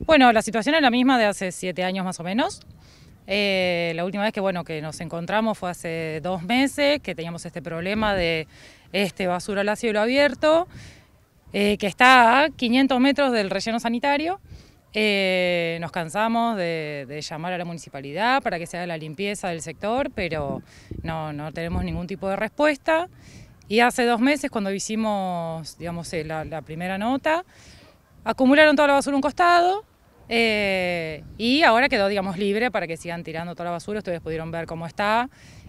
Bueno, la situación es la misma de hace siete años más o menos. Eh, la última vez que, bueno, que nos encontramos fue hace dos meses, que teníamos este problema de este basura al cielo abierto, eh, que está a 500 metros del relleno sanitario. Eh, nos cansamos de, llamar a la municipalidad para que se haga la limpieza del sector, pero no, no tenemos ningún tipo de respuesta. Y hace dos meses, cuando hicimos digamos, la, la primera nota, acumularon toda la basura a un costado, eh, y ahora quedó, digamos, libre para que sigan tirando toda la basura. Ustedes pudieron ver cómo está.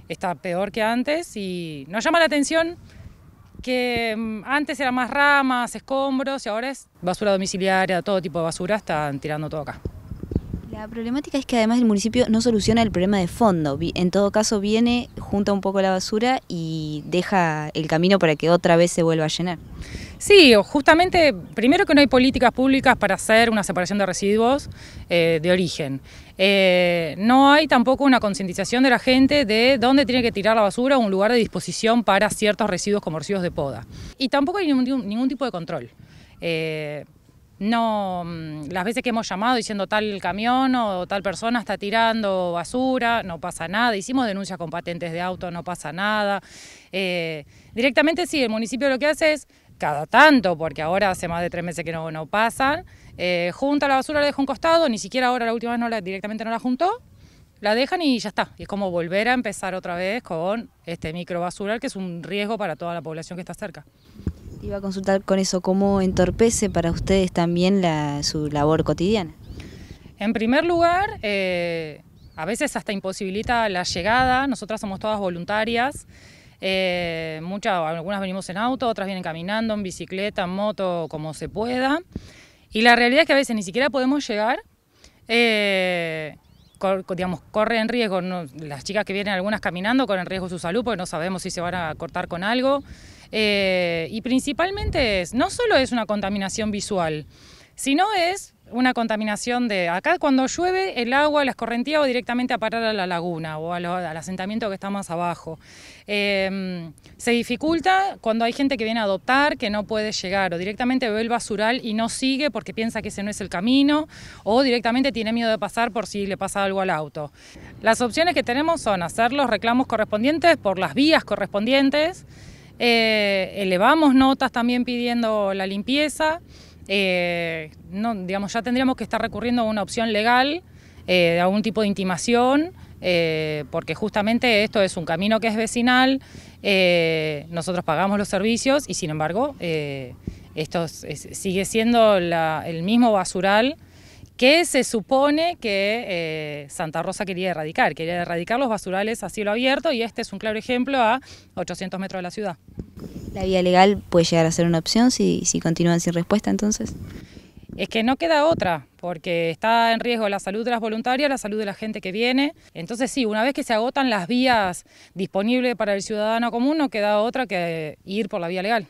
Está peor que antes y nos llama la atención que mm, antes eran más ramas, escombros y ahora es basura domiciliaria, todo tipo de basura, están tirando todo acá. La problemática es que además el municipio no soluciona el problema de fondo. En todo caso viene, junta un poco la basura y deja el camino para que otra vez se vuelva a llenar. Sí, justamente, primero que no hay políticas públicas para hacer una separación de residuos eh, de origen. Eh, no hay tampoco una concientización de la gente de dónde tiene que tirar la basura o un lugar de disposición para ciertos residuos como residuos de poda. Y tampoco hay ningún, tipo de control. Eh, no mm, las veces que hemos llamado diciendo tal camión o tal persona está tirando basura, no pasa nada, hicimos denuncias con patentes de auto, no pasa nada. Eh, directamente sí, el municipio lo que hace es, cada tanto, porque ahora hace más de tres meses que no, no pasan, eh, junta la basura, la deja un costado, ni siquiera ahora la última vez no la, directamente no la juntó, la dejan y ya está. Y es como volver a empezar otra vez con este micro basural, que es un riesgo para toda la población que está cerca. Iba a consultar con eso, ¿cómo entorpece para ustedes también su labor cotidiana? En primer lugar, eh, a veces hasta imposibilita la llegada, nosotras somos todas voluntarias, eh, muchas, algunas venimos en auto, otras vienen caminando, en bicicleta, en moto, como se pueda. Y la realidad es que a veces ni siquiera podemos llegar. Eh, digamos, corre en riesgo, las chicas que vienen algunas caminando corren riesgo su salud porque no sabemos si se van a cortar con algo. Eh, y principalmente es, no solo es una contaminación visual, sino es una contaminación de acá cuando llueve el agua, las correntías va directamente a parar a la laguna o al asentamiento que está más abajo. Em, se dificulta cuando hay gente que viene a adoptar que no puede llegar o directamente ve el basural y no sigue porque piensa que ese no es el camino o directamente tiene miedo de pasar por si le pasa algo al auto. Las opciones que tenemos son hacer los reclamos correspondientes por las vías correspondientes. Eh, elevamos notas también pidiendo la limpieza. Eh, ya tendríamos que estar recurriendo a una opción legal, eh, de algún tipo de intimación, eh, porque justamente esto es un camino que es vecinal, nosotros pagamos los servicios y sin embargo esto sigue siendo el mismo basural que se supone que eh, Santa Rosa quería erradicar, quería erradicar los basurales a cielo abierto y este es un claro ejemplo a 800 metros de la ciudad. ¿La vía legal puede llegar a ser una opción si, si continúan sin respuesta entonces? Es que no queda otra, porque está en riesgo la salud de las voluntarias, la salud de la gente que viene. Entonces sí, una vez que se agotan las vías disponibles para el ciudadano común, no queda otra que ir por la vía legal.